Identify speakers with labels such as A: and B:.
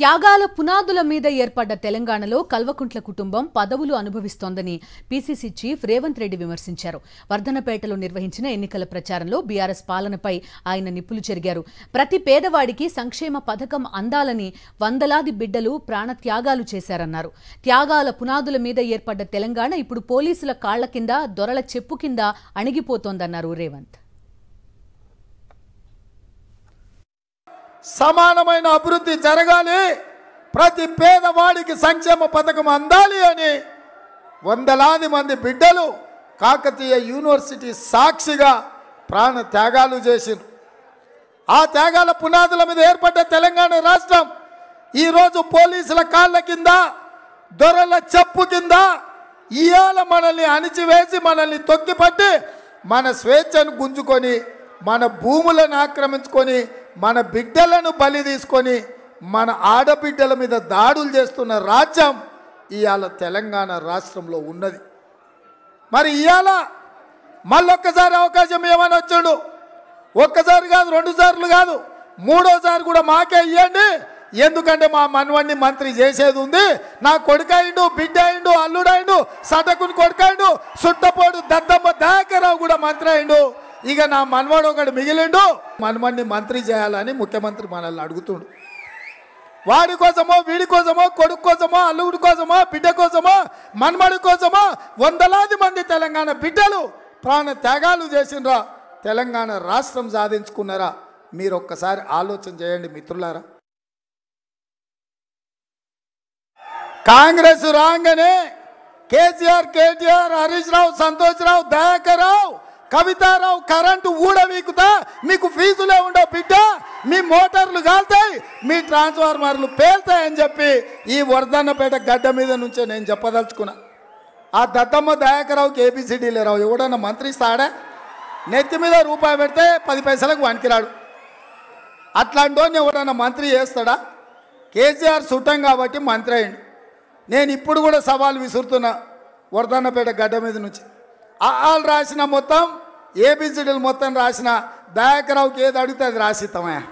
A: త్యాగాల పునాదుల మీద ఏర్పడ్డ తెలంగాణలో కల్వకుంట్ల కుటుంబం పదవులు అనుభవిస్తోందని పీసీసీ చీఫ్ రేవంత్ రెడ్డి విమర్శించారు వర్ధనపేటలో నిర్వహించిన ఎన్నికల ప్రచారంలో బీఆర్ఎస్ పాలనపై ఆయన నిప్పులు చెరిగారు ప్రతి పేదవాడికి సంక్షేమ పథకం అందాలని వందలాది బిడ్డలు ప్రాణత్యాగాలు చేశారన్నారు త్యాగాల పునాదుల మీద ఏర్పడ్డ తెలంగాణ ఇప్పుడు పోలీసుల కాళ్ల కింద దొరల చెప్పు కింద అణిగిపోతోందన్నారు రేవంత్
B: సమానమైన అభివృద్ధి జరగాలి ప్రతి పేదవాడికి సంక్షేమ పథకం అందాలి అని వందలాది మంది బిడ్డలు కాకతీయ యూనివర్సిటీ సాక్షిగా ప్రాణ త్యాగాలు చేసింది ఆ త్యాగాల పునాదుల మీద ఏర్పడ్డ తెలంగాణ రాష్ట్రం ఈరోజు పోలీసుల కాళ్ళ కింద దొరల చెప్పు కింద ఇవాళ మనల్ని అణిచివేసి మనల్ని తొక్కిపట్టి మన స్వేచ్ఛను గుంజుకొని మన భూములను ఆక్రమించుకొని మన బిడ్డలను బలి తీసుకొని మన ఆడబిడ్డల మీద దాడులు చేస్తున్న రాజ్యం ఇవాళ తెలంగాణ రాష్ట్రంలో ఉన్నది మరి ఇవాళ మళ్ళొక్కసారి అవకాశం ఏమని వచ్చాడు ఒక్కసారి కాదు రెండు సార్లు కాదు మూడోసారి కూడా మాకే ఇవ్వండి ఎందుకంటే మా మనవణ్ణి మంత్రి చేసేది ఉంది నా కొడుకాయిండు బిడ్డ అయిండు అల్లుడైండు సటకుని కొడుకాయిండు సుట్టపోడు దద్దమ్మ దయాకరావు కూడా మంత్రి అయిండు ఇక నా మనవాడు ఒకడు మిగిలిండు మనమని మంత్రి చేయాలని ముఖ్యమంత్రి మనల్ని అడుగుతుండు వాడి కోసమో వీడి కోసమో కొడుకు కోసమో అల్లుడి కోసమో బిడ్డ కోసమో మనమడి కోసమో వందలాది మంది తెలంగాణ బిడ్డలు ప్రాణ త్యాగాలు చేసినరా తెలంగాణ రాష్ట్రం సాధించుకున్నారా మీరు ఒక్కసారి ఆలోచన చేయండి మిత్రులారా కాంగ్రెస్ రాగానే కేసీఆర్ కేటీఆర్ హరీష్ రావు సంతోష్ రావు దయాకర్ రావు కవితారావు కరెంటు ఊడ వీకుతా మీకు ఫీజులే ఉండవు బిడ్డ మీ మోటార్లు కాలుతాయి మీ ట్రాన్స్ఫార్మర్లు పేలుతాయని చెప్పి ఈ వరదన్నపేట గడ్డ మీద నుంచే నేను చెప్పదలుచుకున్నా ఆ దత్తమ్మ దయాకరావుకి ఏబిసిడీలే రావు ఎవడన్నా మంత్రి ఇస్తాడా నెత్తి మీద రూపాయి పెడితే పది పైసలకు వణికిరాడు అట్లాంటి ఎవడన్నా మంత్రి చేస్తాడా కేసీఆర్ సుట్టం కాబట్టి మంత్రి అయ్యండి నేను ఇప్పుడు కూడా సవాల్ విసురుతున్నా వరదన్నపేట గడ్డ మీద నుంచి ఆల్ రాసిన మొత్తం ఏబిసిడీలు మొత్తం రాసిన దయాకరావుకి ఏది అడిగితే అది రాసిస్తామయ్యా